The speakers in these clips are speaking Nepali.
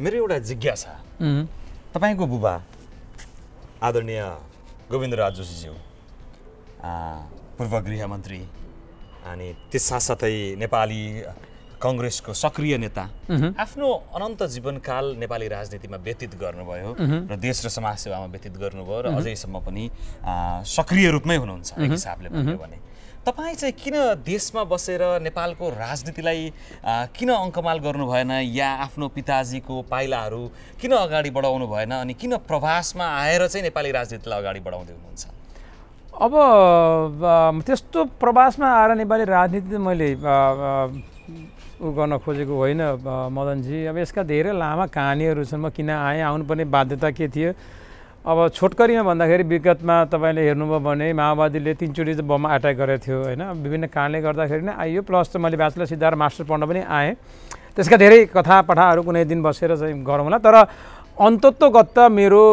मेरो एउटा जिज्ञासा तपाईँको बुबा आदरणीय गोविन्द राज जोशीज्यू पूर्व गृहमन्त्री अनि त्यस साथसाथै नेपाली कङ्ग्रेसको सक्रिय नेता आफ्नो अनन्त जीवनकाल नेपाली राजनीतिमा व्यतीत गर्नुभयो र देश र समाजसेवामा व्यतीत गर्नुभयो र अझैसम्म पनि सक्रिय रूपमै हुनुहुन्छ हिसाबले भन्यो भने तपाईँ चाहिँ किन देशमा बसेर नेपालको राजनीतिलाई किन अङ्कमाल गर्नु भएन या आफ्नो पिताजीको पाइलाहरू किन अगाडि बढाउनु भएन अनि किन प्रवासमा आएर चाहिँ नेपाली राजनीतिलाई अगाडि बढाउँदै हुनुहुन्छ अब त्यस्तो प्रवासमा आएर नेपाली राजनीति मैले ऊ गर्न खोजेको होइन मदनजी अब यसका धेरै लामा कहानीहरू छन् म किन आएँ आउनुपर्ने बाध्यता के थियो अब छोटकरीमा भन्दाखेरि विगतमा तपाईँले हेर्नुभयो भने माओवादीले तिनचोटि बममा एट्याक गरेको थियो होइन विभिन्न कारणले गर्दाखेरि नै आइयो प्लस त मैले ब्याचलर सिद्धार मास्टर पढ्न पनि आएँ त्यसका धेरै कथा पठाहरू कुनै दिन बसेर चाहिँ गरौँ होला तर अन्तत्वगत मेरो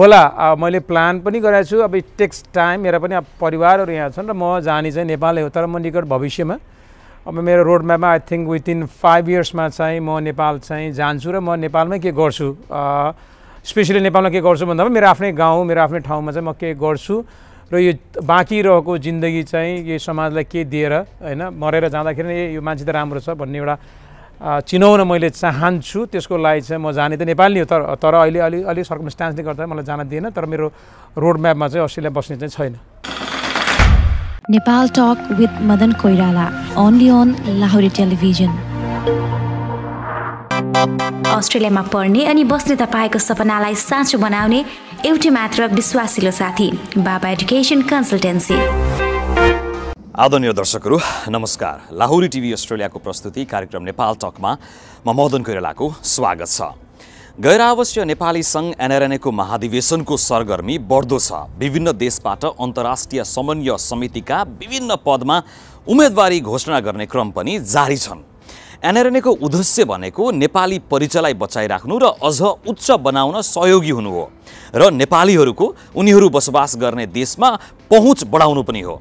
होला मैले प्लान पनि गरेको छु अब इट टेक्स टाइम मेरो पनि अब परिवारहरू यहाँ छन् र म जाने चाहिँ नेपालै हो तर म निकट भविष्यमा अब मेरो रोडम्यापमा आई थिङ्क इन फाइभ इयर्समा चाहिँ म नेपाल चाहिँ जान्छु र म नेपालमै के गर्छु स्पेसली नेपालमा के गर्छु भन्दा पनि मेरो आफ्नै गाउँ मेरो आफ्नै ठाउँमा चाहिँ म के गर्छु र यो बाँकी रहेको जिन्दगी चाहिँ यो समाजलाई के दिएर होइन मरेर जाँदाखेरि नै यो मान्छे त राम्रो छ भन्ने एउटा चिनाउन मैले चाहन्छु त्यसको लागि चाहिँ म जाने त नेपाल नेपाली हो तर तर अहिले अलि अलि सर्कमस्टान्सले गर्दा मलाई जान दिएन तर मेरो रोड म्यापमा चाहिँ अस्ट्रेलिया बस्ने चाहिँ छैन Nepal talk with Madan Koirala only on Lahori television अस्ट्रेलियामा पढ्ने अनि बस्ने तपाईँको सपनालाई साँचो बनाउने एउटै मात्र विश्वासिलो साथी बाबा एडुकेसन कन्सल्टेन्सी आदरणीय दर्शकहरू नमस्कार लाहुरी टिभी अस्ट्रेलियाको प्रस्तुति कार्यक्रम नेपाल टकमा म मदन कोइरालाको स्वागत छ गैरावश्य नेपाली सङ्घ एनआरएनएको महाधिवेशनको सरगर्मी बढ्दो छ विभिन्न देशबाट अन्तर्राष्ट्रिय समन्वय समितिका विभिन्न पदमा उम्मेदवारी घोषणा गर्ने क्रम पनि जारी छन् एनआरएनएको उद्देश्य भनेको नेपाली परिचयलाई बचाइराख्नु र अझ उच्च बनाउन सहयोगी हुनु हो र नेपालीहरूको उनीहरू बसोबास गर्ने देशमा पहुँच बढाउनु पनि हो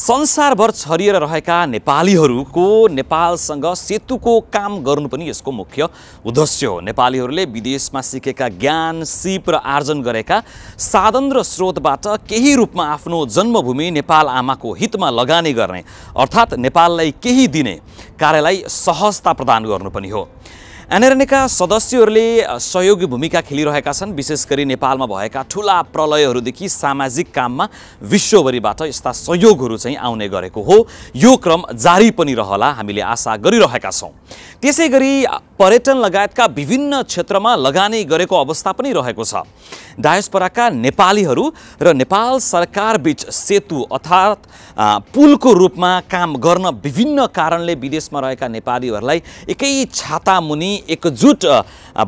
संसारभर छरिएर रहेका नेपालीहरूको नेपालसँग सेतुको काम गर्नु पनि यसको मुख्य उद्देश्य हो नेपालीहरूले विदेशमा सिकेका ज्ञान सिप र आर्जन गरेका साधन र स्रोतबाट केही रूपमा आफ्नो जन्मभूमि नेपाल आमाको हितमा लगानी गर्ने अर्थात् नेपाललाई केही दिने कार्यलाई सहजता प्रदान गर्नु पनि हो एनआरएनएका सदस्यहरूले सहयोगी भूमिका खेलिरहेका छन् विशेष गरी नेपालमा भएका ठुला प्रलयहरूदेखि सामाजिक काममा विश्वभरिबाट यस्ता सहयोगहरू चाहिँ आउने गरेको हो यो क्रम जारी पनि रहला हामीले आशा गरिरहेका छौँ त्यसै गरी पर्यटन लगायतका विभिन्न क्षेत्रमा लगानी गरेको अवस्था पनि रहेको छ डायस्पराका नेपालीहरू र नेपाल सरकारबीच सेतु अर्थात् पुलको रूपमा काम गर्न विभिन्न कारणले विदेशमा रहेका नेपालीहरूलाई एकै छातामुनि एकजुट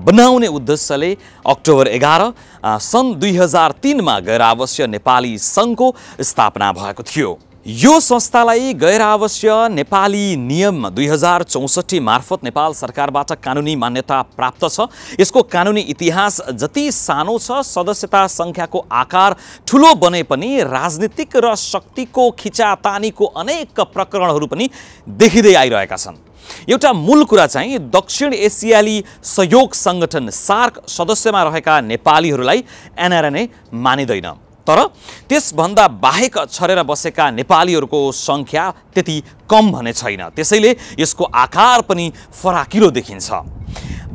बनाउने उद्देश्यले अक्टोबर एघार सन् दुई हजार तिनमा गैरावश्य नेपाली सङ्घको स्थापना भएको थियो यो संस्थालाई गैरावश्य नेपाली नियम दुई हजार चौसठी मार्फत नेपाल सरकारबाट कानुनी मान्यता प्राप्त छ यसको कानुनी इतिहास जति सानो छ सदस्यता सङ्ख्याको आकार ठुलो बने पनि राजनीतिक र शक्तिको खिचातानीको अनेक प्रकरणहरू पनि देखिँदै दे आइरहेका छन् एउटा मूल कुरा चाहिँ दक्षिण एसियाली सहयोग सङ्गठन सार्क सदस्यमा रहेका नेपालीहरूलाई एनआरएनए मानिँदैन तर त्यसभन्दा बाहेक छरेर बसेका नेपालीहरूको सङ्ख्या त्यति कम भने छैन त्यसैले यसको आकार पनि फराकिलो देखिन्छ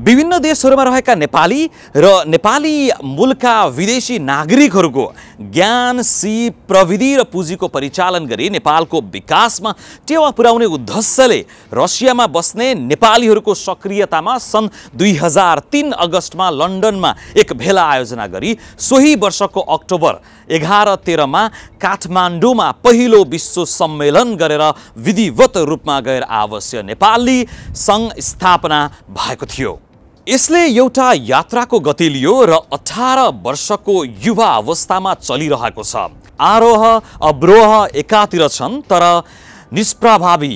विभिन्न देशहरूमा रहेका नेपाली र नेपाली मूलका विदेशी नागरिकहरूको ज्ञान सी प्रविधि र पुँजीको परिचालन गरी नेपालको विकासमा टेवा पुर्याउने उद्देश्यले रसियामा बस्ने नेपालीहरूको सक्रियतामा सन् दुई हजार तिन अगस्तमा लन्डनमा एक भेला आयोजना गरी सोही वर्षको अक्टोबर एघार तेह्रमा काठमाडौँमा पहिलो विश्व सम्मेलन गरेर विधिवत रूपमा गएर आवश्यक नेपाली सङ्घ स्थापना भएको थियो यसले एउटा यात्राको गति लियो र अठार वर्षको युवा अवस्थामा चलिरहेको छ आरोह अवरोह एकातिर छन् तर निष्प्रभावी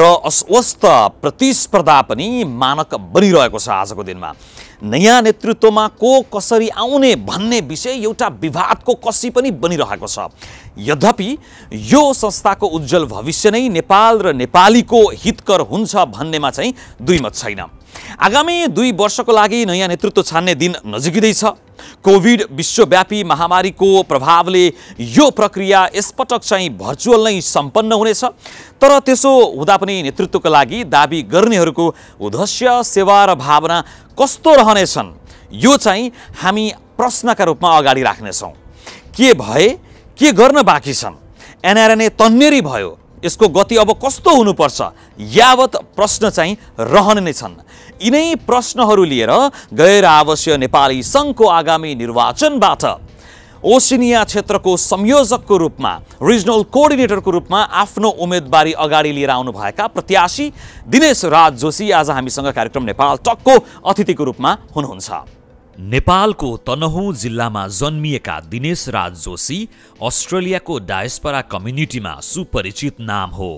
र अस्वस्थ प्रतिस्पर्धा पनि मानक बनिरहेको छ आजको दिनमा नयाँ नेतृत्वमा को कसरी आउने भन्ने विषय एउटा विवादको कसी पनि बनिरहेको छ यद्यपि यो संस्थाको उज्जवल भविष्य नै नेपाल र नेपालीको हितकर हुन्छ भन्नेमा चाहिँ दुई मत छैन आगामी दुई वर्षको लागि नयाँ नेतृत्व छान्ने दिन नजिकै छ कोभिड विश्वव्यापी महामारीको प्रभावले यो प्रक्रिया यसपटक चाहिँ भर्चुअल नै सम्पन्न हुनेछ तर त्यसो हुँदा पनि नेतृत्वको लागि दावी गर्नेहरूको उद्देश्य सेवा र भावना कस्तो रहनेछन् यो चाहिँ हामी प्रश्नका रूपमा अगाडि राख्नेछौँ के भए के गर्न बाँकी छन् एनआरएनए तन्नेरी भयो यसको गति अब कस्तो हुनुपर्छ यावत प्रश्न चाहिँ रहने नै छन् यिनै प्रश्नहरू लिएर गैर आवश्यक नेपाली सङ्घको आगामी निर्वाचनबाट ओसिनिया क्षेत्रको संयोजकको रूपमा रिजनल कोअर्डिनेटरको रूपमा आफ्नो उम्मेदवारी अगाडि लिएर आउनुभएका प्रत्याशी दिनेश राज जोशी आज हामीसँग कार्यक्रम नेपाल टकको अतिथिको रूपमा हुनुहुन्छ नेपालको तनहु जिल्लामा जन्मिएका दिनेश राज जोशी अस्ट्रेलियाको डायस्परा कम्युनिटीमा सुपरिचित नाम हो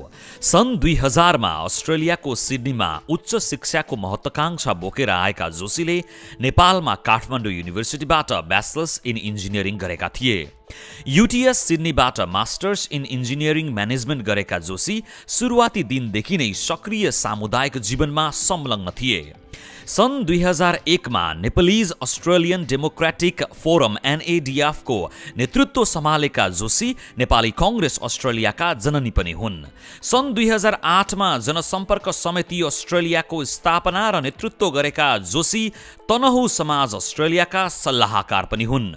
सन् दुई हजारमा अस्ट्रेलियाको सिडनीमा उच्च शिक्षाको महत्वाकांक्षा बोकेर आएका जोशीले नेपालमा काठमाडौँ युनिभर्सिटीबाट ब्याचलर्स इन इन्जिनियरिङ गरेका थिए युटिएस सिडनीबाट मास्टर्स इन इन्जिनियरिङ म्यानेजमेन्ट गरेका जोशी सुरुवाती दिनदेखि नै सक्रिय सामुदायिक जीवनमा संलग्न थिए सन् दुई हजार एकमा नेपालीज अस्ट्रेलियन डेमोक्रेटिक फोरम एनएडिएफको नेतृत्व सम्हालेका जोशी नेपाली कङ्ग्रेस अस्ट्रेलियाका जननी पनि हुन् सन् दुई हजार आठमा जनसम्पर्क समिति अस्ट्रेलियाको स्थापना र नेतृत्व गरेका जोशी तनहु समाज अस्ट्रेलियाका सल्लाहकार पनि हुन्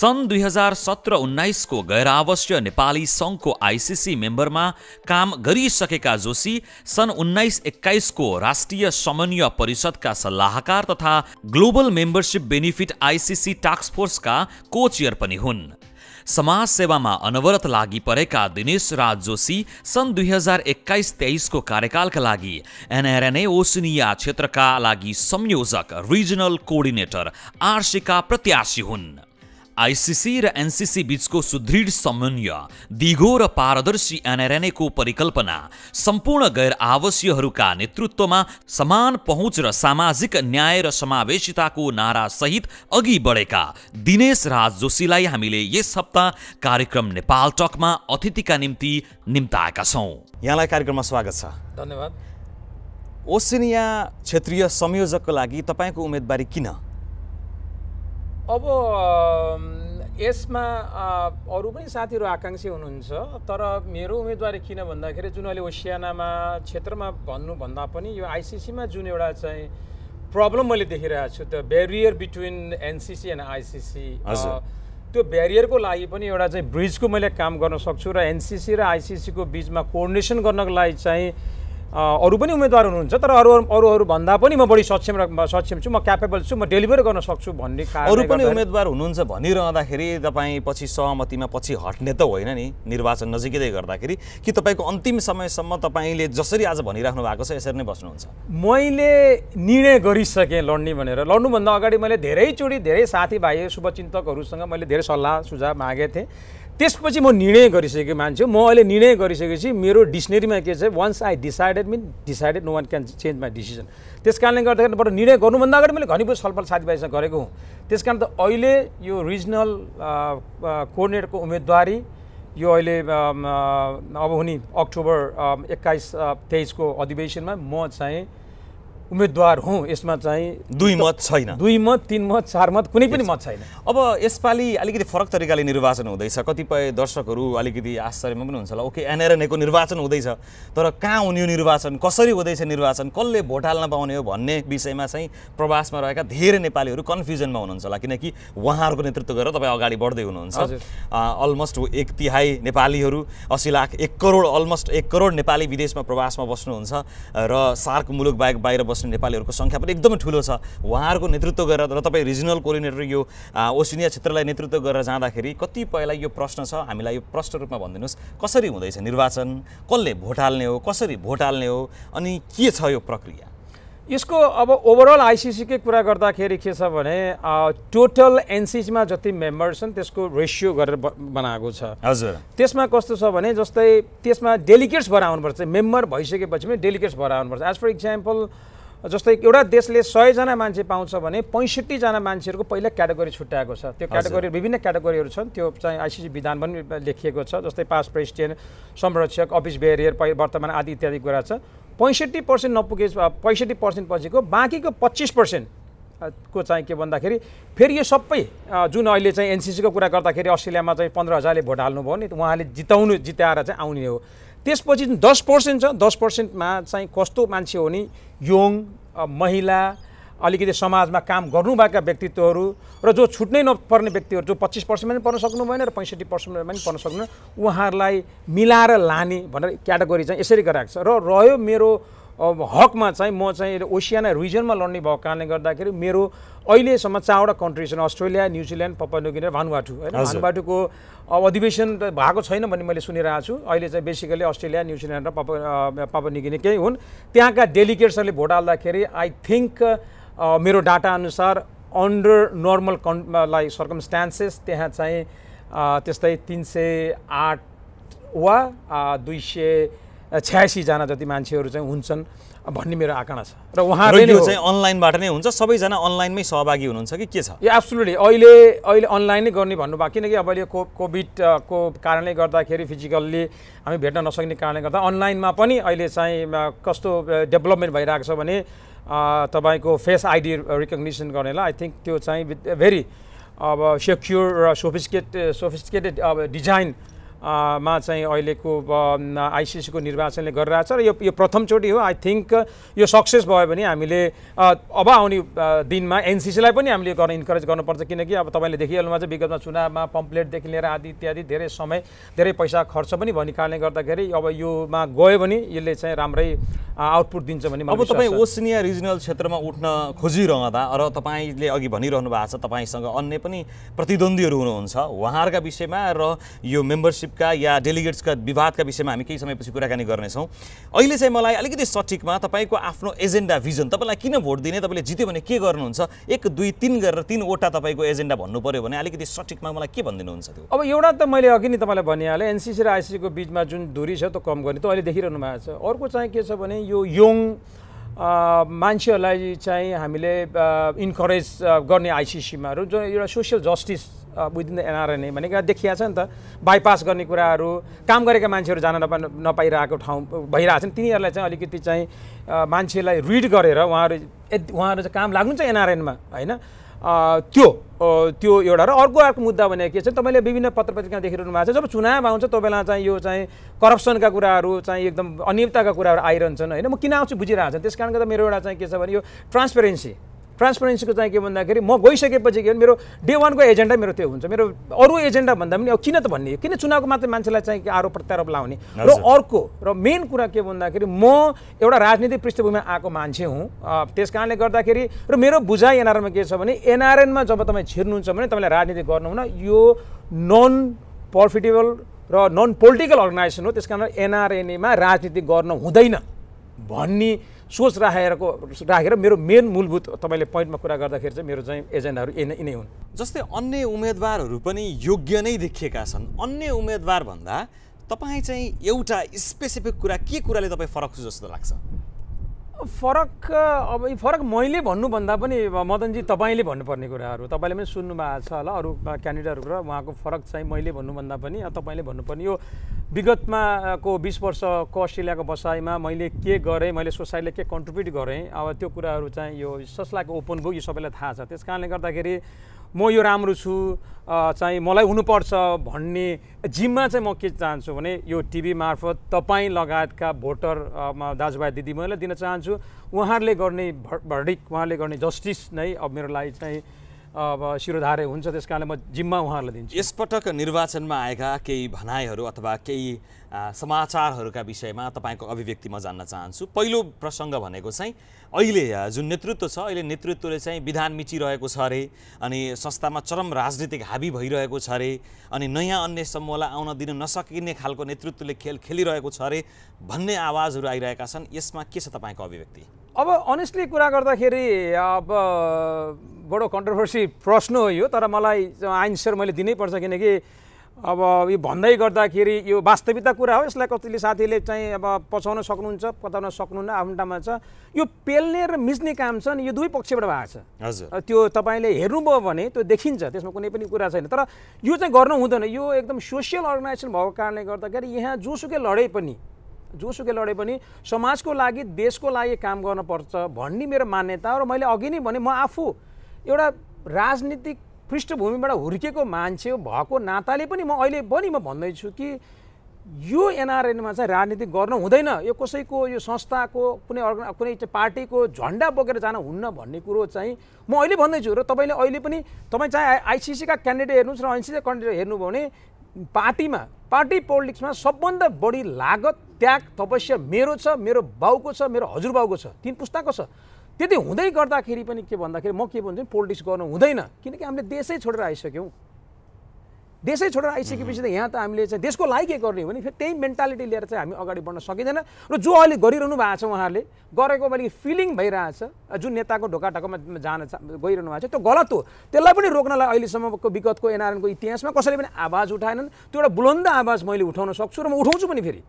सन् दुई हजार सत्र उन्नाइसको गैरावश्य नेपाली सङ्घको आइसिसी मेम्बरमा काम गरिसकेका जोशी सन् उन्नाइस एक्काइसको राष्ट्रिय समन्वय परिषदका का सल्लाहकार तथा global membership benefit ICC task का को चेयर पनि हुन् समाज सेवामा अनवरत लागि परेका दिनेश राज जोशी सन् दुई हजार एक्काइस तेइसको कार्यकालका लागि एनआरएनए ओसिनिया क्षेत्रका लागि संयोजक रिजनल कोर्डिनेटर आरसीका प्रत्याशी हुन् आइसिसी र एनसिसी बीचको सुदृढ समन्वय दिगो र पारदर्शी एनआरएनएको परिकल्पना सम्पूर्ण गैर आवासीयहरूका नेतृत्वमा समान पहुँच र सामाजिक न्याय र समावेशिताको नारासहित अघि बढेका दिनेश राज जोशीलाई हामीले यस हप्ता कार्यक्रम नेपाल टकमा अतिथिका निम्ति निम्ताएका छौँ यहाँलाई कार्यक्रममा स्वागत छ धन्यवाद ओसिनिया क्षेत्रीय संयोजकको लागि तपाईँको उम्मेदवारी किन अब यसमा अरू पनि साथीहरू आकाङ्क्षी हुनुहुन्छ तर मेरो उम्मेदवारी किन भन्दाखेरि जुन अहिले ओसियानामा क्षेत्रमा भन्नुभन्दा पनि यो आइसिसीमा जुन एउटा चाहिँ प्रब्लम मैले देखिरहेको छु त्यो barrier between NCC and ICC त्यो ब्यारियरको लागि पनि एउटा चाहिँ ब्रिजको मैले काम गर्न सक्छु र एनसिसी र आइसिसीको बिचमा कोर्डिनेसन गर्नको लागि चाहिँ अरू पनि उम्मेदवार हुनुहुन्छ तर अरू अरू भन्दा पनि म बढी सक्षम सक्षम छु म क्यापेबल छु म डेलिभर गर्न सक्छु भन्ने अरू पनि उम्मेदवार हुनुहुन्छ भनिरहँदाखेरि तपाईँ पछि सहमतिमा पछि हट्ने त होइन नि निर्वाचन नजिकै गर्दाखेरि कि तपाईँको अन्तिम समयसम्म तपाईँले जसरी आज भनिराख्नु भएको छ यसरी नै बस्नुहुन्छ मैले निर्णय गरिसकेँ लड्ने भनेर लड्नुभन्दा अगाडि मैले धेरैचोटि धेरै साथीभाइ शुभचिन्तकहरूसँग मैले धेरै सल्लाह सुझाव मागेको थिएँ त्यसपछि म निर्णय गरिसकेँ मान्छे म अहिले निर्णय गरिसकेपछि मेरो डिक्सनेरीमा के छ once I decided mean decided no one can change my decision त्यस कारणले गर्दाखेरि बरु निर्णय गर्नुभन्दा अगाडि मैले घनिपुर छलफल साथीभाइसँग गरेको हुँ त्यस कारण त अहिले यो रिजनल कोर्डिनेटको उम्मेदवारी यो अहिले अब हुने अक्टोबर एक्काइस तेइसको अधिवेशनमा म चाहिँ उम्मेद्वार हुँ यसमा चाहिँ दुई मत छैन दुई मत तिन मत चार मत कुनै पनि मत छैन अब यसपालि अलिकति फरक तरिकाले निर्वाचन हुँदैछ कतिपय दर्शकहरू अलिकति आश्चर्यमा पनि हुन्छ होला ओके एनआरएनएको निर्वाचन हुँदैछ तर कहाँ हुने निर्वाचन कसरी हुँदैछ निर्वाचन कसले भोट हाल्न पाउने हो भन्ने विषयमा चाहिँ प्रवासमा रहेका धेरै नेपालीहरू कन्फ्युजनमा हुनुहुन्छ होला किनकि उहाँहरूको नेतृत्व गरेर तपाईँ अगाडि बढ्दै हुनुहुन्छ अलमोस्ट एक तिहाई नेपालीहरू असी लाख एक करोड अलमोस्ट एक करोड नेपाली विदेशमा प्रवासमा बस्नुहुन्छ र सार्क मुलुक बाहेक बाहिर बस्नु बस्ने नेपालीहरूको सङ्ख्या पनि एकदमै ठुलो छ उहाँहरूको नेतृत्व गरेर र तपाईँ रिजनल कोर्डिनेटर यो ओसिनिया क्षेत्रलाई नेतृत्व गरेर जाँदाखेरि कतिपयलाई यो प्रश्न छ हामीलाई यो प्रश्न रूपमा भनिदिनुहोस् कसरी हुँदैछ निर्वाचन कसले भोट हाल्ने हो कसरी भोट हाल्ने हो अनि के छ यो प्रक्रिया यसको अब ओभरअल आइसिसीकै कुरा गर्दाखेरि के छ भने टोटल एनसिसीमा जति मेम्बर छन् त्यसको रेसियो गरेर बनाएको छ हजुर त्यसमा कस्तो छ भने जस्तै त्यसमा डेलिकेट्स भएर आउनुपर्छ मेम्बर भइसकेपछि पनि डेलिकेट्स भएर आउनुपर्छ एज फर इक्जाम्पल जस्तै एउटा देशले सयजना मान्छे पाउँछ भने पैँसठीजना मान्छेहरूको पहिला क्याटेगोरी छुट्याएको छ त्यो क्याटेगोरी विभिन्न क्याटेगोरीहरू छन् त्यो चाहिँ आइसिसी विधान पनि लेखिएको छ जस्तै पास प्रेसिडेन्ट संरक्षक अफिस बेरियर पै वर्तमान आदि इत्यादि कुरा छ पैँसठी पर्सेन्ट नपुगे पैँसठी पर्सेन्ट पछिको बाँकीको पच्चिस पर्सेन्ट को चाहिँ के भन्दाखेरि फेरि यो सबै जुन अहिले चाहिँ एनसिसीको कुरा गर्दाखेरि अस्ट्रेलियामा चाहिँ पन्ध्र हजारले भोट हाल्नुभयो नि उहाँले जिताउनु जिताएर चाहिँ आउने हो त्यसपछि दस पर्सेन्ट छ दस पर्सेन्टमा चाहिँ कस्तो मान्छे हो नि यङ महिला अलिकति समाजमा काम गर्नुभएका व्यक्तित्वहरू र जो छुट्नै नपर्ने व्यक्तिहरू जो पच्चिस पर्सेन्टमा पनि पर्न सक्नु भएन र पैँसठी पर्सेन्टमा पनि पर्न सक्नु उहाँहरूलाई मिलाएर लाने भनेर क्याटेगोरी चाहिँ यसरी गराएको छ र रह्यो मेरो अब हकमा चाहिँ म चाहिँ ओसियाना रिजनमा लड्ने भएको कारणले गर्दाखेरि मेरो अहिलेसम्म चारवटा कन्ट्री छन् अस्ट्रेलिया न्युजिल्यान्ड पप्पानुगिनी र भानुवाटु होइन भानुवाटुको अब अधिवेशन त भएको छैन भन्ने मैले सुनिरहेको छु अहिले चाहिँ बेसिकली अस्ट्रेलिया न्युजिल्यान्ड र पप्पा पप्पानुगिनी केही हुन् त्यहाँका डेलिगेट्सहरूले भोट हाल्दाखेरि आई थिङ्क मेरो डाटाअनुसार अन्डर नर्मल कन् सर्कमस्ट्यान्सेस त्यहाँ चाहिँ त्यस्तै तिन सय आठ वा दुई सय छ्यासीजना जति मान्छेहरू चाहिँ हुन्छन् भन्ने मेरो आँकडा छ र उहाँहरूले यो चाहिँ अनलाइनबाट नै हुन्छ सबैजना अनलाइनमै सहभागी हुनुहुन्छ कि के छ यो एब्सोल्युटली अहिले अहिले अनलाइन नै गर्ने भन्नुभयो किनकि अब अहिले को कोभिडको कारणले गर्दाखेरि फिजिकल्ली हामी भेट्न नसक्ने कारणले गर्दा अनलाइनमा पनि अहिले चाहिँ कस्तो डेभलपमेन्ट भइरहेको छ भने तपाईँको फेस आइडी रिकग्निसन गर्नेलाई आई थिङ्क त्यो चाहिँ भेरी अब सेक्योर र सोफिस्केट सोफिस्टिकेटेड अब डिजाइन मा चाहिँ अहिलेको आइसिसीको निर्वाचनले गरिरहेछ र यो यो प्रथमचोटि हो आई थिङ्क यो सक्सेस भयो भने हामीले अब आउने दिनमा एनसिसीलाई पनि हामीले गर्न इन्करेज गर्नुपर्छ किनकि अब तपाईँले देखिहाल्नुभएको चाहिँ विगतमा चुनावमा पम्प्लेटदेखि लिएर आदि इत्यादि धेरै समय धेरै पैसा खर्च पनि भन्ने कारणले गर्दाखेरि अब योमा गयो भने यसले चाहिँ राम्रै आउटपुट दिन्छ भने अब तपाईँ ओसनिया रिजनल क्षेत्रमा उठ्न खोजिरहँदा र तपाईँले अघि भनिरहनु भएको छ तपाईँसँग अन्य पनि प्रतिद्वन्दीहरू हुनुहुन्छ उहाँहरूका विषयमा र यो मेम्बरसिप लिडरसिपका या डेलिगेट्सका विवादका विषयमा हामी केही समयपछि कुराकानी गर्नेछौँ अहिले चाहिँ मलाई अलिकति सठिकमा तपाईँको आफ्नो एजेन्डा भिजन तपाईँलाई किन भोट दिने तपाईँले जित्यो भने के गर्नुहुन्छ एक दुई तिन गरेर तिनवटा तपाईँको एजेन्डा भन्नु पऱ्यो भने अलिकति सठिकमा मलाई के भनिदिनुहुन्छ त्यो अब एउटा त मैले अघि नै तपाईँलाई भनिहालेँ एनसिसी र आइसिसीको बिचमा जुन दूरी छ त्यो कम गर्ने त अहिले देखिरहनु भएको छ अर्को चाहिँ के छ भने यो यङ मान्छेहरूलाई चाहिँ हामीले इन्करेज गर्ने आइसिसीमा र जुन एउटा social justice within the NRNA भनेको देखिया छ नि त बाइपास गर्ने कुराहरू काम गरेका मान्छेहरू जान नपा नपाइरहेको ठाउँ भइरहेको छन् तिनीहरूलाई चाहिँ अलिकति चाहिँ मान्छेलाई रिड गरेर उहाँहरू उहाँहरू चाहिँ काम लाग्नु चाहिँ एनआरएनमा होइन त्यो त्यो एउटा र अर्को अर्को मुद्दा भने के छ तपाईँले विभिन्न पत्र पत्रिका देखिरहनु भएको छ जब चुनाव आउँछ त्यो बेला चाहिँ यो चाहिँ करप्सनका कुराहरू चाहिँ एकदम अनियमताका कुराहरू आइरहन्छन् होइन म किन आउँछु बुझिरहेको छ त्यस कारणले गर्दा मेरो एउटा चाहिँ के छ भने यो ट्रान्सपेरेन्सी ट्रान्सपरेन्सीको चाहिँ के भन्दाखेरि म गइसकेपछि के भने मेरो डे वानको एजेन्डा मेरो त्यो हुन्छ मेरो अरू एजेन्डा भन्दा पनि अब किन त भन्ने किन चुनावको मात्रै मान्छेलाई चाहिँ आरोप प्रत्यारोप लाउने र अर्को र मेन कुरा के भन्दाखेरि म एउटा राजनीतिक पृष्ठभूमिमा आएको मान्छे हुँ त्यस कारणले गर्दाखेरि र मेरो बुझाइ एनआरएनमा के छ भने एनआरएनमा जब तपाईँ छिर्नुहुन्छ भने तपाईँले राजनीति गर्नुहुन्न यो नन प्रफिटेबल र नन पोलिटिकल अर्गनाइजेसन हो त्यस कारण एनआरएनएमा राजनीति गर्नु हुँदैन भन्ने सोच राखेरको राखेर मेरो मेन मूलभूत तपाईँले पोइन्टमा कुरा गर्दाखेरि चाहिँ मेरो चाहिँ एजेन्डाहरू यिनै यिनै हुन् जस्तै अन्य उम्मेदवारहरू पनि योग्य नै देखिएका छन् अन्य उम्मेदवारभन्दा तपाईँ चाहिँ एउटा स्पेसिफिक कुरा के कुराले तपाईँ फरक छु जस्तो लाग्छ फरक अब फरक मैले भन्नुभन्दा पनि मदनजी तपाईँले भन्नुपर्ने कुराहरू तपाईँले पनि सुन्नुभएको छ होला अरू क्यान्डिडेटहरू र उहाँको फरक चाहिँ मैले भन्नुभन्दा पनि तपाईँले भन्नुपर्ने यो विगतमा को बिस वर्षको अस्ट्रेलियाको बसाइमा मैले के गरेँ मैले सोसाइटीले के कन्ट्रिब्युट गरेँ अब त्यो कुराहरू चाहिँ यो ससलाको ओपन बुक यो सबैलाई थाहा छ त्यस कारणले गर्दाखेरि म यो राम्रो छु चाहिँ मलाई हुनुपर्छ भन्ने जिम्मा चाहिँ म के चाहन्छु भने यो टिभी मार्फत तपाईँ लगायतका भोटर दाजुभाइ दिदीबहिनीलाई दिन चाहन्छु उहाँहरूले गर्ने भर्डिक उहाँहरूले गर्ने जस्टिस नै अब मेरो लागि चाहिँ अब शिरोधारे हुन्छ त्यस कारणले म जिम्मा उहाँहरूलाई दिन्छु यसपटक निर्वाचनमा आएका केही भनाइहरू अथवा केही समाचारहरूका विषयमा तपाईँको अभिव्यक्ति म जान्न चाहन्छु पहिलो प्रसङ्ग भनेको चाहिँ अहिले जुन नेतृत्व छ अहिले नेतृत्वले चाहिँ विधान मिचिरहेको छ अरे अनि संस्थामा चरम राजनीतिक हाबी भइरहेको छ अरे अनि नयाँ अन्य समूहलाई आउन दिन नसकिने खालको नेतृत्वले खेल खेलिरहेको छ अरे भन्ने आवाजहरू आइरहेका छन् यसमा के छ तपाईँको अभिव्यक्ति अब अनेस्टली कुरा गर्दाखेरि अब बडो कन्ट्रोभर्सी प्रश्न हो यो तर मलाई आन्सर मैले दिनैपर्छ किनकि अब यो भन्दै गर्दाखेरि यो वास्तविकता कुरा हो यसलाई कतिले साथीले चाहिँ अब पछाउन सक्नुहुन्छ पचाउन सक्नुहुन्न आफ्नो ठाउँमा छ यो पेल्ने र मिच्ने काम छ नि यो दुवै पक्षबाट भएको छ हजुर त्यो तपाईँले हेर्नुभयो भने त्यो देखिन्छ त्यसमा कुनै पनि कुरा छैन तर यो चाहिँ गर्नु हुँदैन यो एकदम सोसियल अर्गनाइजेसन भएको कारणले गर्दाखेरि यहाँ जोसुकै लडे पनि जोसुकै लडे पनि समाजको लागि देशको लागि काम गर्नुपर्छ भन्ने मेरो मान्यता र मैले अघि नै भने म आफू एउटा राजनीतिक पृष्ठभूमिबाट हुर्किएको मान्छे भएको नाताले पनि म अहिले पनि म भन्दैछु कि यो एनआरएनमा चाहिँ राजनीति गर्नु हुँदैन यो कसैको यो संस्थाको कुनै अर्गना कुनै पार्टीको झन्डा बोकेर जान हुन्न भन्ने कुरो चाहिँ म अहिले भन्दैछु र तपाईँले अहिले पनि तपाईँ चाहे आइसिसीका क्यान्डिडेट हेर्नुहोस् र एनसिसी क्यान्डिडेट हेर्नुभयो भने पार्टीमा पार्टी पोलिटिक्समा सबभन्दा बढी लागत त्याग तपस्या मेरो छ मेरो बाउको छ मेरो हजुरबाउको छ तिन पुस्ताको छ त्यति हुँदै गर्दाखेरि पनि के भन्दाखेरि म के भन्छु पोलिटिक्स गर्नु हुँदैन किनकि हामीले देशै छोडेर आइसक्यौँ देशै छोडेर आइसकेपछि त यहाँ त हामीले चाहिँ देशको लागि के गर्ने हो भने फेरि त्यही मेन्टालिटी लिएर चाहिँ हामी अगाडि बढ्न सकिँदैन र जो अहिले गरिरहनु भएको छ उहाँहरूले गरेको अलिक फिलिङ भइरहेछ जुन नेताको ढोका ढोकामा जान गइरहनु भएको छ त्यो गलत हो त्यसलाई पनि रोक्नलाई अहिलेसम्मको विगतको एनआरएनको इतिहासमा कसैले पनि आवाज उठाएनन् त्यो एउटा बुलन्द आवाज मैले उठाउन सक्छु र म उठाउँछु पनि फेरि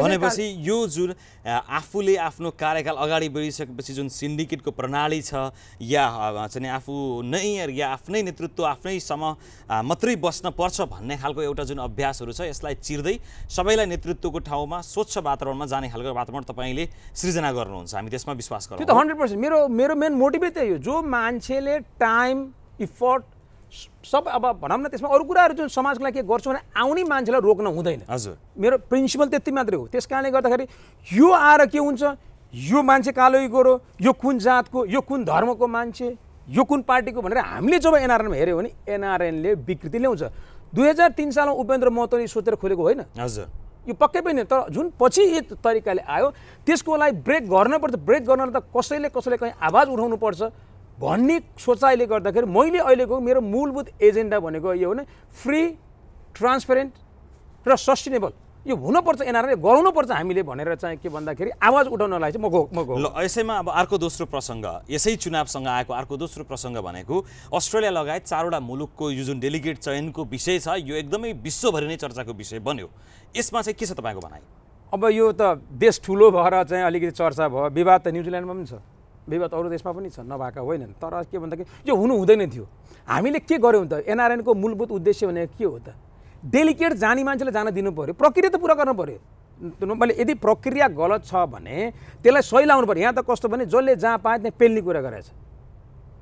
भनेपछि यो जुन आफूले आफ्नो कार्यकाल अगाडि बढिसकेपछि जुन सिन्डिकेटको प्रणाली छ या चाहिँ आफू नै या आफ्नै नेतृत्व आफ्नै आफ्नैसम्म मात्रै बस्न पर्छ भन्ने खालको एउटा जुन अभ्यासहरू छ यसलाई चिर्दै सबैलाई नेतृत्वको ठाउँमा स्वच्छ वातावरणमा जाने खालको वातावरण तपाईँले सृजना गर्नुहुन्छ हामी त्यसमा विश्वास गर्छौँ त्यो त हन्ड्रेड पर्सेन्ट मेरो मेरो मेन मोटिभै त्यही हो जो मान्छेले टाइम इफोर्ट सब अब भनौँ न त्यसमा अरू कुराहरू जुन समाजको लागि के गर्छु भने आउने मान्छेलाई रोक्न हुँदैन हजुर मेरो प्रिन्सिपल त्यति मात्रै हो त्यस कारणले गर्दाखेरि यो आएर के हुन्छ यो मान्छे कालो गोरो यो कुन जातको यो कुन धर्मको मान्छे यो कुन पार्टीको भनेर हामीले जब एनआरएनमा हेऱ्यौँ भने एनआरएनले विकृति ल्याउँछ दुई हजार तिन सालमा उपेन्द्र महतोले सोचेर खोलेको होइन हजुर यो पक्कै पनि तर जुन पछि यो तरिकाले आयो त्यसको लागि ब्रेक पर्छ ब्रेक गर्नलाई त कसैले कसैले कहीँ आवाज उठाउनु पर्छ भन्ने सोचाइले गर्दाखेरि मैले अहिलेको मेरो मूलभूत एजेन्डा भनेको यो हो भने फ्री ट्रान्सपेरेन्ट र सस्टेनेबल यो हुनुपर्छ एनआरए गराउनुपर्छ हामीले भनेर चाहिँ के भन्दाखेरि आवाज उठाउनलाई चाहिँ म गो म गो ल यसैमा अब अर्को दोस्रो प्रसङ्ग यसै चुनावसँग आएको अर्को दोस्रो प्रसङ्ग भनेको अस्ट्रेलिया लगायत चारवटा मुलुकको यो जुन डेलिगेट चयनको विषय छ यो एकदमै विश्वभरि नै चर्चाको विषय बन्यो यसमा चाहिँ के छ तपाईँको भनाइ अब यो त देश ठुलो भएर चाहिँ अलिकति चर्चा भयो विवाद त न्युजिल्यान्डमा पनि छ विवाद अरू देशमा पनि छ नभएका होइनन् तर के भन्दाखेरि यो हुनु हुँदैन थियो हामीले के गऱ्यौँ त एनआरएनको मूलभूत उद्देश्य भनेको के हो त डेलिकेट जाने मान्छेले जान दिनु पऱ्यो प्रक्रिया त पुरा गर्नु पऱ्यो मैले यदि प्रक्रिया गलत छ भने त्यसलाई सही लाउनु पऱ्यो यहाँ त कस्तो भने जसले जहाँ पाए त्यहाँ पेल्ने कुरा गरेछ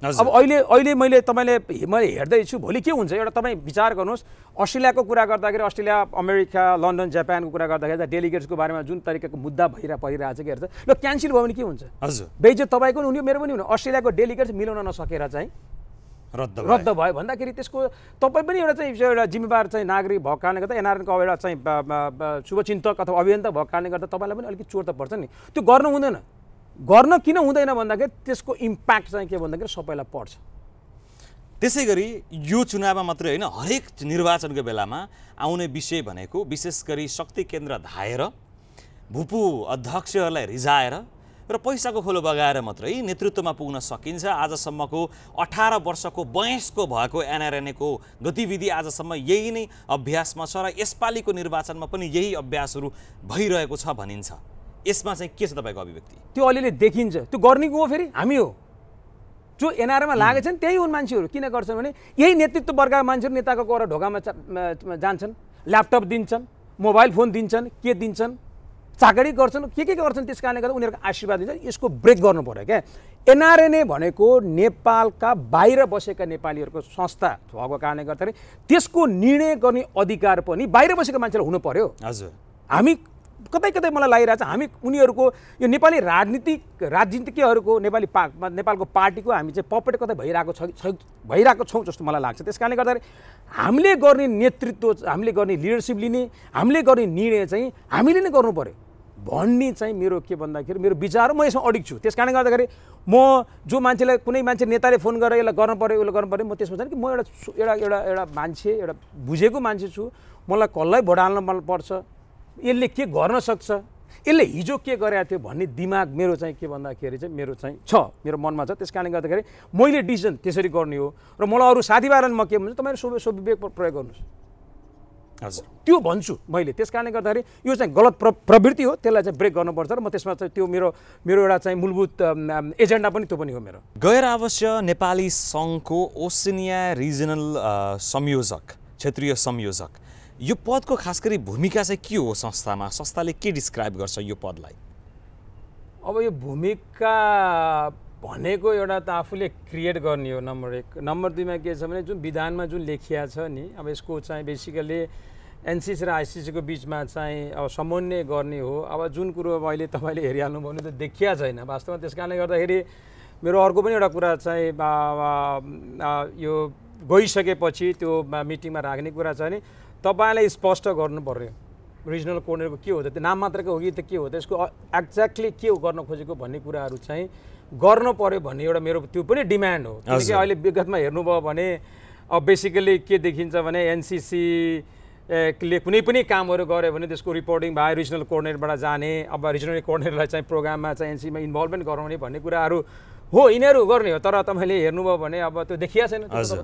अब अहिले अहिले मैले तपाईँले मैले हेर्दैछु भोलि के हुन्छ एउटा तपाईँ विचार गर्नुहोस् अस्ट्रेलियाको कुरा गर्दाखेरि अस्ट्रेलिया अमेरिका लन्डन जापानको कुरा गर्दाखेरि त डेलिगेट्सको बारेमा जुन तरिकाको मुद्दा भइरह परिरहेको छ कि हेर्छ ल क्यान्सिल भयो भने के हुन्छ हजुर बेइज्जत तपाईँको पनि हुने मेरो पनि हुनु अस्ट्रेलियाको डेलिगेट्स मिलाउन नसकेर चाहिँ रद्द रद्द भयो भन्दाखेरि त्यसको तपाईँ पनि एउटा चाहिँ एउटा जिम्मेवार चाहिँ नागरिक भएको कारणले गर्दा एनआरएनको एउटा चाहिँ शुभचिन्तक अथवा अभियन्ता भएको कारणले गर्दा तपाईँलाई पनि अलिकति चोट त पर्छ नि त्यो गर्नु हुँदैन गर्न किन हुँदैन भन्दाखेरि त्यसको इम्प्याक्ट चाहिँ के भन्दाखेरि सबैलाई पर्छ त्यसै गरी यो चुनावमा मात्रै होइन हरेक निर्वाचनको बेलामा आउने विषय भनेको विशेष गरी शक्ति केन्द्र धाएर भूपू अध्यक्षहरूलाई रिजाएर र पैसाको खोलो बगाएर मात्रै नेतृत्वमा पुग्न सकिन्छ आजसम्मको अठार वर्षको बयसको भएको एनआरएनएको गतिविधि आजसम्म यही नै अभ्यासमा छ र यसपालिको निर्वाचनमा पनि यही अभ्यासहरू भइरहेको छ भनिन्छ यसमा चाहिँ के छ तपाईँको अभिव्यक्ति त्यो अलिअलि देखिन्छ त्यो गर्ने को हो फेरि हामी हो जो एनआरएमा लागेछन् त्यही हुन् मान्छेहरू किन गर्छन् भने यही नेतृत्व वर्गका मान्छेहरू नेताको गएर ढोकामा जान्छन् ल्यापटप दिन्छन् मोबाइल फोन दिन्छन् के दिन्छन् चाकरी गर्छन् के के गर्छन् त्यस कारणले गर्दा उनीहरूको आशीर्वाद दिन्छ यसको ब्रेक गर्नु पऱ्यो क्या एनआरएनए भनेको नेपालका बाहिर बसेका नेपालीहरूको संस्था भएको कारणले गर्दाखेरि त्यसको निर्णय गर्ने अधिकार पनि बाहिर बसेको मान्छेलाई हुनु पऱ्यो हजुर हामी कतै कतै मलाई लागिरहेछ हामी उनीहरूको यो नेपाली राजनीतिक राजनीतिज्ञहरूको नेपाली पा नेपालको पार्टीको हामी चाहिँ पपेट कतै भइरहेको छ भइरहेको छौँ जस्तो मलाई लाग्छ त्यस कारणले गर्दाखेरि हामीले गर्ने नेतृत्व हामीले गर्ने लिडरसिप लिने हामीले गर्ने निर्णय चाहिँ हामीले नै गर्नु पऱ्यो भन्ने चाहिँ मेरो के भन्दाखेरि मेरो विचार म यसमा अडिक छु त्यस कारणले गर्दाखेरि म जो मान्छेलाई कुनै मान्छे नेताले फोन गरेर यसलाई गर्नु पऱ्यो यसलाई गर्नु पऱ्यो म त्यसमा चाहिँ कि म एउटा एउटा एउटा एउटा मान्छे एउटा बुझेको मान्छे छु मलाई कसलाई भोट हाल्न मन पर्छ यसले के गर्न सक्छ यसले हिजो के गरेको थियो भन्ने दिमाग मेरो चाहिँ के भन्दाखेरि चाहिँ मेरो चाहिँ छ मेरो मनमा छ त्यस कारणले गर्दाखेरि मैले डिसिजन त्यसरी गर्ने हो र मलाई अरू साथीभाइलाई म के भन्छु तपाईँले सोभे स्वविवेक प्रयोग गर्नुहोस् हजुर त्यो भन्छु मैले त्यस कारणले गर्दाखेरि यो चाहिँ गलत प्र प्रवृत्ति हो त्यसलाई चाहिँ ब्रेक गर्नुपर्छ र म त्यसमा चाहिँ त्यो मेरो मेरो एउटा चाहिँ मूलभूत एजेन्डा पनि त्यो पनि हो मेरो गैर आवश्य नेपाली सङ्घको ओसिनिया रिजनल संयोजक क्षेत्रीय संयोजक यो पदको खास गरी भूमिका चाहिँ के हो संस्थामा संस्थाले के डिस्क्राइब गर्छ यो पदलाई अब यो भूमिका भनेको एउटा त आफूले क्रिएट गर्ने हो नम्बर एक नम्बर दुईमा के छ भने जुन विधानमा जुन लेखिया छ नि अब यसको चाहिँ बेसिकली एनसिसी र आइसिसीको बिचमा चाहिँ अब समन्वय गर्ने हो अब जुन कुरो अब अहिले तपाईँले हेरिहाल्नुभयो भने त देखिया छैन वास्तवमा त्यस कारणले गर्दाखेरि मेरो अर्को पनि एउटा कुरा चाहिँ यो गइसकेपछि त्यो मिटिङमा राख्ने कुरा छ नि तपाईँलाई स्पष्ट गर्नु पर्यो रिजनल कोर्डिनेटरको के हो त त्यो नाम मात्रको हो कि त के हो त यसको एक्ज्याक्टली के गर्न खोजेको भन्ने कुराहरू चाहिँ गर्नु पऱ्यो भन्ने एउटा मेरो त्यो पनि डिमान्ड हो किनकि अहिले विगतमा हेर्नुभयो भने अब बेसिकली के देखिन्छ भने एनसिसी ले कुनै पनि कामहरू गऱ्यो भने त्यसको रिपोर्टिङ भयो रिजनल कोर्डिनेटबाट जाने अब रिजनल कोर्डिनेटरलाई चाहिँ प्रोग्राममा चाहिँ एनसिसीमा इन्भल्भमेन्ट गराउने भन्ने कुराहरू हो यिनीहरू गर्ने हो तर तपाईँले हेर्नुभयो भने अब त्यो देखिया छैन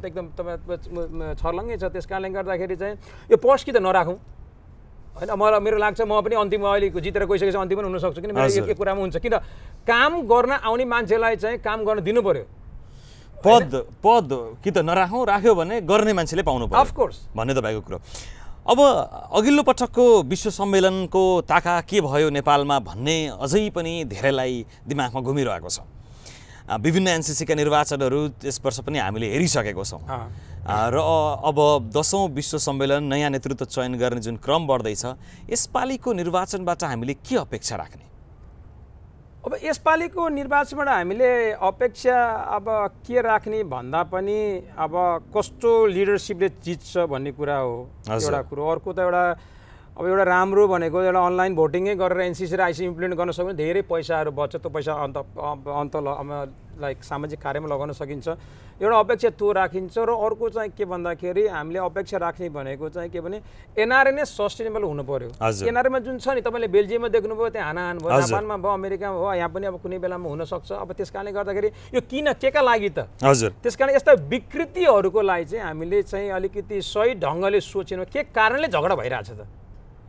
एकदम तपाईँ छर्लङ्गै छ त्यस कारणले गर्दाखेरि चाहिँ यो पर्स कि त नराखौँ होइन मलाई मेरो लाग्छ म पनि अन्तिम अहिले जितेर गइसकेपछि अन्तिम पनि हुनसक्छु किन मेरो एक कुरामा हुन्छ किन काम गर्न आउने मान्छेलाई चाहिँ काम गर्न दिनु पर्यो पद पद कि त नराखौँ राख्यो भने गर्ने मान्छेले पाउनु पर्यो अफकोर्स भन्ने तपाईँको कुरो अब अघिल्लो पटकको विश्व सम्मेलनको ताका के भयो नेपालमा भन्ने अझै पनि धेरैलाई दिमागमा घुमिरहेको छ विभिन्न एनसिसीका निर्वाचनहरू यस वर्ष पनि हामीले हेरिसकेको छौँ र अब दसौँ विश्व सम्मेलन नयाँ नेतृत्व चयन गर्ने जुन क्रम बढ्दैछ यसपालिको निर्वाचनबाट हामीले के अपेक्षा राख्ने अब यसपालिको निर्वाचनबाट हामीले अपेक्षा अब के राख्ने भन्दा पनि अब कस्तो लिडरसिपले जित्छ भन्ने कुरा हो एउटा कुरो अर्को त एउटा अब एउटा राम्रो भनेको एउटा अनलाइन भोटिङै गरेर एनसिसी र आइसी इम्प्लिमेन्ट गर्न सक्यो भने धेरै पैसाहरू बच्छ त्यो पैसा अन्त अन्त लाइक सामाजिक कार्यमा लगाउन सकिन्छ एउटा अपेक्षा त्यो राखिन्छ र अर्को चाहिँ के भन्दाखेरि हामीले अपेक्षा राख्ने भनेको चाहिँ के भने एनआरए नै सस्टेनेबल हुनु पऱ्यो एनआरएमा जुन छ नि तपाईँले बेल्जियममा देख्नुभयो त्यहाँ हानाहान भयो जापानमा भयो अमेरिकामा भयो यहाँ पनि अब कुनै बेलामा हुनसक्छ अब त्यस कारणले गर्दाखेरि यो किन के का लागि त हजुर त्यस कारण यस्ता विकृतिहरूको लागि चाहिँ हामीले चाहिँ अलिकति सही ढङ्गले सोचेनौँ के कारणले झगडा भइरहेछ त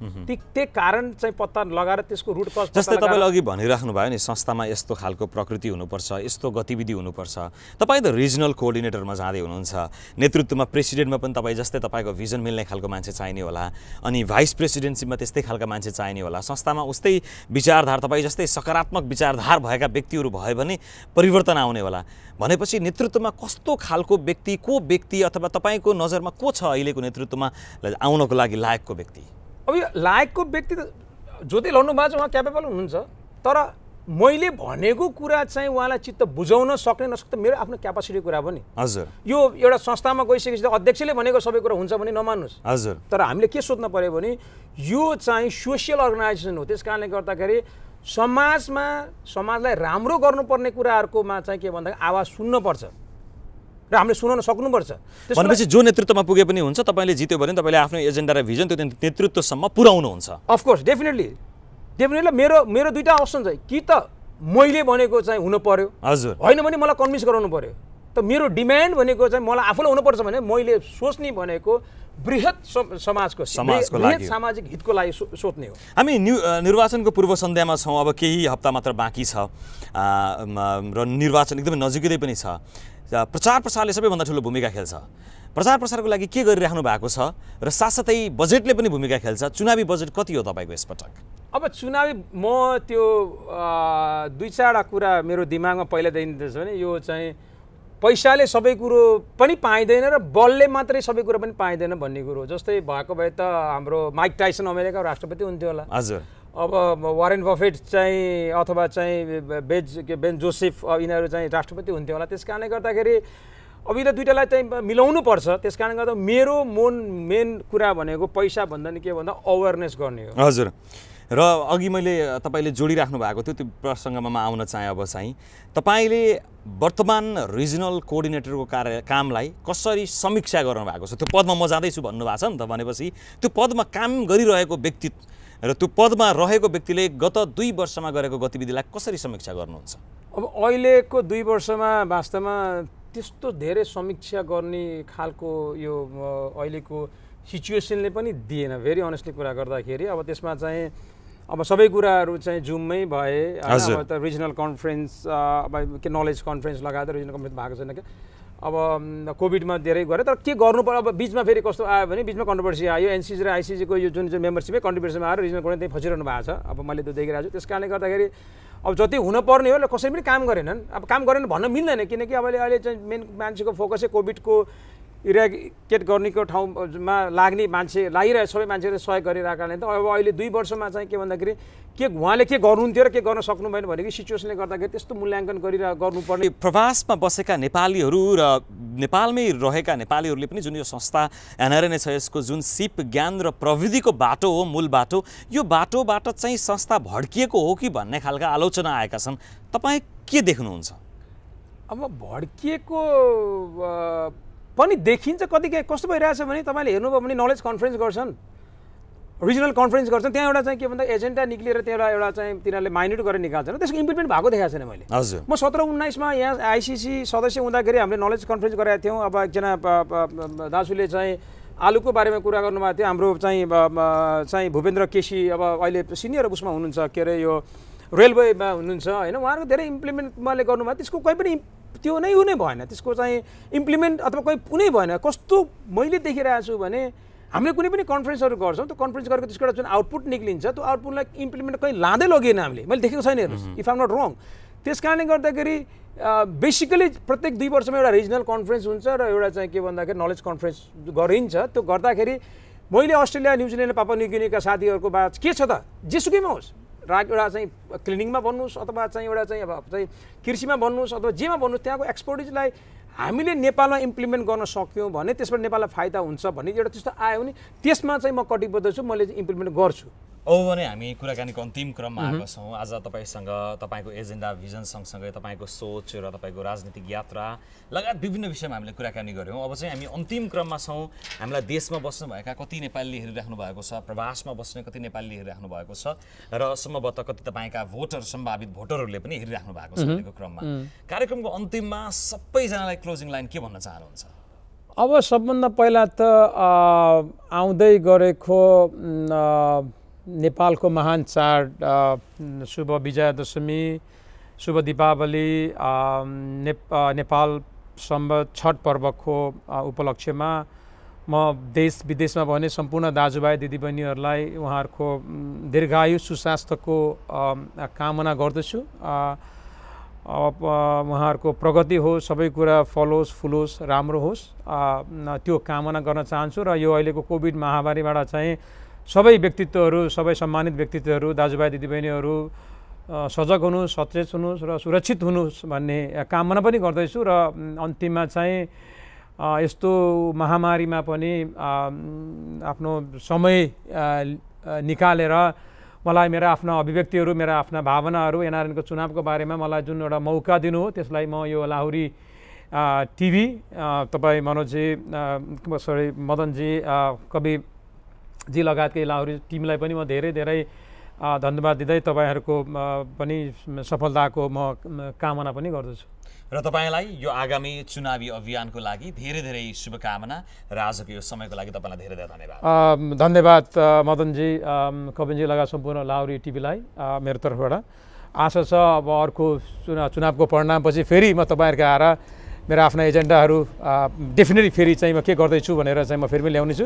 ती त्यही कारण चाहिँ पत्ता लगाएर त्यसको रुट कज जस्तै तपाईँले अघि भनिराख्नु भयो नि संस्थामा यस्तो खालको प्रकृति हुनुपर्छ यस्तो गतिविधि हुनुपर्छ तपाईँ त रिजनल कोअर्डिनेटरमा जाँदै हुनुहुन्छ नेतृत्वमा प्रेसिडेन्टमा पनि तपाईँ जस्तै तपाईँको भिजन मिल्ने खालको मान्छे चाहिने होला अनि भाइस प्रेसिडेन्सीमा त्यस्तै खालको मान्छे चाहिने होला संस्थामा उस्तै विचारधार तपाईँ जस्तै सकारात्मक विचारधार भएका व्यक्तिहरू भयो भने परिवर्तन आउने होला भनेपछि नेतृत्वमा कस्तो खालको व्यक्ति को व्यक्ति अथवा तपाईँको नजरमा को छ अहिलेको नेतृत्वमा आउनको लागि लायकको व्यक्ति अब यो लायकको व्यक्ति त जोतै लड्नु भएको छ उहाँ क्यापेबल हुनुहुन्छ तर मैले भनेको कुरा चाहिँ उहाँलाई चित्त बुझाउन सक्ने नसक्ने मेरो आफ्नो क्यापासिटी कुरा पनि हजुर यो एउटा संस्थामा गइसकेपछि अध्यक्षले भनेको सबै कुरा हुन्छ भने नमान्नुहोस् हजुर तर हामीले के सोध्न पऱ्यो भने यो चाहिँ सोसियल अर्गनाइजेसन हो त्यस कारणले गर्दाखेरि समाजमा समाजलाई राम्रो गर्नुपर्ने कुराहरूकोमा चाहिँ के भन्दा आवाज सुन्नुपर्छ र हामीले सुनाउन सक्नुपर्छ भनेपछि जो नेतृत्वमा पुगे पनि हुन्छ तपाईँले जित्यो भने तपाईँले आफ्नो एजेन्डा र भिजन त्यो नेतृत्वसम्म हुन्छ अफकोर्स डेफिनेटली डेफिनेटली मेरो मेरो दुइटा अप्सन चाहिँ कि त मैले भनेको चाहिँ हुनु पर्यो हजुर होइन भने मलाई कन्भिन्स गराउनु पर्यो त मेरो डिमान्ड भनेको चाहिँ मलाई आफूलाई हुनुपर्छ भने मैले सोच्ने भनेको बृहत समाजको समाजको लागि सामाजिक हितको लागि सोच्ने हो हामी न्यु निर्वाचनको पूर्व सन्ध्यामा छौँ अब केही हप्ता मात्र बाँकी छ र निर्वाचन एकदमै नजिकै पनि छ प्रचार प्रसारले सबैभन्दा ठुलो भूमिका खेल्छ प्रचार प्रसारको लागि के गरिराख्नु भएको छ र साथसाथै बजेटले पनि भूमिका खेल्छ चुनावी बजेट कति हो तपाईँको यसपटक अब चुनावी म त्यो दुई चारवटा कुरा मेरो दिमागमा पहिलादेखि भने यो चाहिँ पैसाले सबै कुरो पनि पाइँदैन र बलले मात्रै सबै कुरो पनि पाइँदैन भन्ने कुरो जस्तै भएको भए त हाम्रो माइक टाइसन अमेरिकाको राष्ट्रपति हुन्थ्यो होला हजुर अब वारेन बफेट चाहिँ अथवा चाहिँ बेज के बेन जोसेफ यिनीहरू चाहिँ राष्ट्रपति हुन्थ्यो होला त्यस कारणले गर्दाखेरि अब यिनीहरू दुइटालाई चाहिँ मिलाउनु पर्छ त्यस कारणले गर्दा मेरो मोन मेन कुरा भनेको पैसा भन्दा नि के भन्दा अवेरनेस गर्ने हो हजुर र अघि मैले तपाईँले जोडिराख्नु भएको थियो त्यो प्रसङ्गमा म आउन चाहेँ अब चाहिँ तपाईँले वर्तमान रिजनल कोअर्डिनेटरको कार्य कामलाई कसरी समीक्षा गर्नु भएको छ त्यो पदमा म जाँदैछु भन्नुभएको छ नि त भनेपछि त्यो पदमा काम गरिरहेको व्यक्ति र त्यो पदमा रहेको व्यक्तिले गत दुई वर्षमा गरेको गतिविधिलाई कसरी समीक्षा गर्नुहुन्छ अब अहिलेको दुई वर्षमा वास्तवमा त्यस्तो धेरै समीक्षा गर्ने खालको यो अहिलेको सिचुएसनले पनि दिएन भेरी अनेस्टली कुरा गर्दाखेरि अब त्यसमा चाहिँ अब सबै कुराहरू चाहिँ जुममै भए अब त रिजनल कन्फरेन्स अब के नलेज कन्फरेन्स लगाएर रिजनल कन्फरेन्स भएको छैन क्या अब कोभिडमा धेरै गरेँ तर के गर्नु पर्यो अब बिचमा फेरि कस्तो आयो भने बिचमा कन्ट्रोभर्सी आयो एनसिसी र आइसिसीको यो जुन जुन मेम्बरसिपै कन्ट्रोभर्सीमा आएर रिजनल कोर्डिनेटर त्यही फसिरहनु भएको छ अब मैले त्यो देखिरहेको छु त्यस कारणले गर्दाखेरि अब जति हुनुपर्ने हो कसै पनि काम गरेनन् अब काम गरेन भन्न मिल्दैन किनकि अब अहिले चाहिँ मेन मान्छेको फोकसै कोभिडको इरेगेट गर्नेको ठाउँमा लाग्ने मान्छे लागिरहेको सबै मान्छेहरूले सहयोग गरिरहेको कारणले त अब अहिले दुई वर्षमा चाहिँ के भन्दाखेरि के उहाँले के गर्नुहुन्थ्यो र के गर्न सक्नु भएन भनेको सिचुएसनले गर्दाखेरि त्यस्तो मूल्याङ्कन गरिरह गर्नुपर्ने प्रवासमा बसेका नेपालीहरू र नेपालमै रहेका नेपालीहरूले पनि जुन यो संस्था एनआरएनए छ यसको जुन सिप ज्ञान र प्रविधिको बाटो हो मूल बाटो यो बाटोबाट चाहिँ संस्था भड्किएको हो कि भन्ने खालका आलोचना आएका छन् तपाईँ के देख्नुहुन्छ अब भड्किएको पनि देखिन्छ के कस्तो भइरहेछ भने तपाईँले हेर्नुभयो भने नलेज कन्फरेन्स गर्छन् रिजनल कन्फरेन्स गर्छन् त्यहाँ एउटा चाहिँ के भन्दा एजेन्डा निक्लिएर त्यहाँ एउटा चाहिँ तिनीहरूले माइन्युट गरेर निकाल्छन् त्यसको इम्प्लिमेन्ट भएको देखाएको छैन मैले हजुर म सत्र उन्नाइसमा यहाँ आइसिसी सदस्य हुँदाखेरि हामीले नलेज कन्फरेन्स गरेका थियौँ अब एकजना दाजुले चाहिँ आलुको बारेमा कुरा गर्नुभएको थियो हाम्रो चाहिँ चाहिँ भूपेन्द्र केसी अब अहिले सिनियर उसमा हुनुहुन्छ के अरे यो रेलवेमा हुनुहुन्छ होइन उहाँहरूको धेरै इम्प्लिमेन्ट उहाँले गर्नुभयो त्यसको कोही पनि त्यो नै ऊ भएन त्यसको चाहिँ इम्प्लिमेन्ट अथवा कोही कुनै भएन कस्तो मैले देखिरहेको छु भने हामीले कुनै पनि कन्फरेन्सहरू गर्छौँ त्यो कन्फरेन्स गरेको त्यसको एउटा जुन आउटपुट निक्लिन्छ त्यो आउटपुटलाई इम्प्लिमेन्ट कहीँ लाँदै लगेन हामीले मैले देखेको छैन हेर्नुहोस् इफ आम नट रङ त्यस कारणले गर्दाखेरि बेसिकली प्रत्येक दुई वर्षमा एउटा रिजनल कन्फरेन्स हुन्छ र एउटा चाहिँ के भन्दाखेरि नलेज कन्फरेन्स गरिन्छ त्यो गर्दाखेरि मैले अस्ट्रेलिया न्युजिल्यान्ड पापा न्युगिनीका साथीहरूको बाच के छ त जेसुकैमा होस् राग एउटा चाहिँ क्लिनिङमा भन्नुहोस् अथवा चाहिँ एउटा चाहिँ अब चाहिँ कृषिमा भन्नुहोस् अथवा जेमा भन्नुहोस् त्यहाँको एक्सपोर्टिजलाई हामीले नेपालमा इम्प्लिमेन्ट गर्न सक्यौँ भने त्यसबाट नेपाललाई फाइदा हुन्छ भन्ने एउटा त्यस्तो आयो भने त्यसमा चाहिँ म कटिबद्ध छु मैले इम्प्लिमेन्ट गर्छु अब भने हामी कुराकानीको अन्तिम क्रममा आएको छौँ आज तपाईँसँग तपाईँको एजेन्डा भिजन सँगसँगै तपाईँको सोच र तपाईँको राजनीतिक यात्रा लगायत विभिन्न विषयमा हामीले कुराकानी गऱ्यौँ अब चाहिँ हामी अन्तिम क्रममा छौँ हामीलाई देशमा बस्नुभएका कति नेपालीले हेरिराख्नु भएको छ प्रवासमा बस्ने कति नेपालीले हेरिराख्नु भएको छ र सम्भवतः कति तपाईँका भोटर सम्भावित भोटरहरूले पनि हेरिराख्नु भएको छ भनेको क्रममा कार्यक्रमको अन्तिममा सबैजनालाई क्लोजिङ लाइन के भन्न चाहनुहुन्छ अब सबभन्दा पहिला त आउँदै गरेको नेपालको महान चाड शुभ विजया दशमी शुभ दीपावली नेपाल सम्ब छठ पर्वको उपलक्ष्यमा म देश विदेशमा भने सम्पूर्ण दाजुभाइ दिदीबहिनीहरूलाई उहाँहरूको दीर्घायु सुस्वास्थ्यको um, कामना गर्दछु uh, uh, उहाँहरूको प्रगति होस् सबै कुरा फलोस् फुलोस् राम्रो होस् uh, त्यो कामना गर्न चाहन्छु र यो अहिलेको कोभिड महामारीबाट चाहिँ सबै व्यक्तित्वहरू सबै सम्मानित व्यक्तित्वहरू दाजुभाइ दिदीबहिनीहरू सजग हुनु सचेत हुनुहोस् र सुरक्षित हुनुहोस् भन्ने कामना पनि गर्दैछु र अन्तिममा चाहिँ यस्तो महामारीमा पनि आफ्नो समय निकालेर मलाई मेरा आफ्ना अभिव्यक्तिहरू मेरा आफ्ना भावनाहरू एनआरएनको चुनावको बारेमा मलाई जुन एउटा मौका दिनु हो त्यसलाई म यो लाहुरी टिभी तपाईँ मनोजी सरी मदनजी कवि जी लगायतका इलाहरू टिमलाई पनि म धेरै धेरै धन्यवाद दिँदै तपाईँहरूको पनि सफलताको म कामना पनि गर्दछु र तपाईँलाई यो आगामी चुनावी अभियानको लागि धेरै धेरै शुभकामना र आजको यो समयको लागि तपाईँलाई धेरै धेरै धन्यवाद धन्यवाद मदनजी कविनजी लगायत सम्पूर्ण लाहुरी टिभीलाई मेरो तर्फबाट आशा छ अब अर्को चुनाव चुनावको परिणामपछि फेरि म तपाईँहरूको आएर मेरो आफ्ना एजेन्डाहरू डेफिनेटली फेरि चाहिँ म के गर्दैछु भनेर चाहिँ म फेरि पनि ल्याउनेछु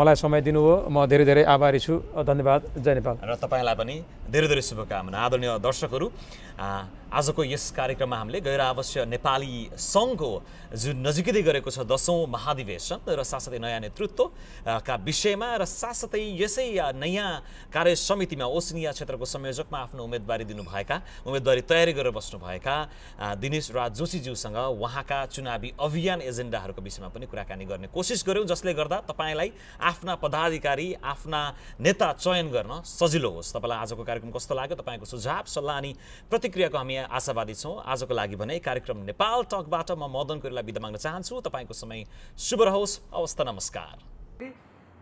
मलाई समय दिनुभयो म धेरै धेरै आभारी छु धन्यवाद जय नेपाल र तपाईँलाई पनि धेरै धेरै शुभकामना आदरणीय दर्शकहरू आजको यस कार्यक्रममा हामीले गैर आवश्य नेपाली सङ्घको जुन नजिकै गरेको छ दसौँ महाधिवेशन र साथसाथै नयाँ नेतृत्व का विषयमा र साथसाथै यसै नयाँ कार्य समितिमा ओसिनिया क्षेत्रको संयोजकमा आफ्नो उम्मेदवारी दिनुभएका उम्मेदवारी तयारी गरेर बस्नुभएका दिनेश राज जोशीज्यूसँग उहाँका चुनावी अभियान एजेन्डाहरूको विषयमा पनि कुराकानी गर्ने कोसिस गऱ्यौँ जसले गर्दा तपाईँलाई आफ्ना पदाधिकारी आफ्ना नेता चयन गर्न सजिलो होस् तपाईँलाई आजको कार्यक्रम कस्तो लाग्यो तपाईँको सुझाव सल्लाह अनि प्रतिक्रियाको हामी आशावादी छौँ आजको लागि भने कार्यक्रम नेपाल टकबाट म मदन कोरीलाई बिदा माग्न चाहन्छु तपाईँको समय शुभ रहोस् अवस्था नमस्कार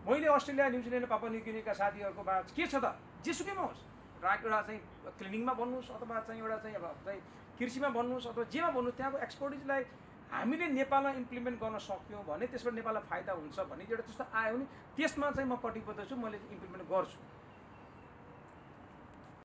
मैले अस्ट्रेलिया न्युजिल्यान्ड पापा निकिनेका साथीहरूको बारे के छ त जेसुकैमा होस् एउटा चाहिँ क्लिनिङमा भन्नुहोस् अथवा चाहिँ एउटा चाहिँ अब चाहिँ कृषिमा भन्नुहोस् अथवा जेमा भन्नुहोस् त्यहाँको एक्सपोर्टिजलाई हामीले नेपालमा इम्प्लिमेन्ट गर्न सक्यौँ भने त्यसबाट नेपाललाई फाइदा हुन्छ भन्ने एउटा त्यस्तो आयो भने त्यसमा चाहिँ म कटिबद्ध छु मैले इम्प्लिमेन्ट गर्छु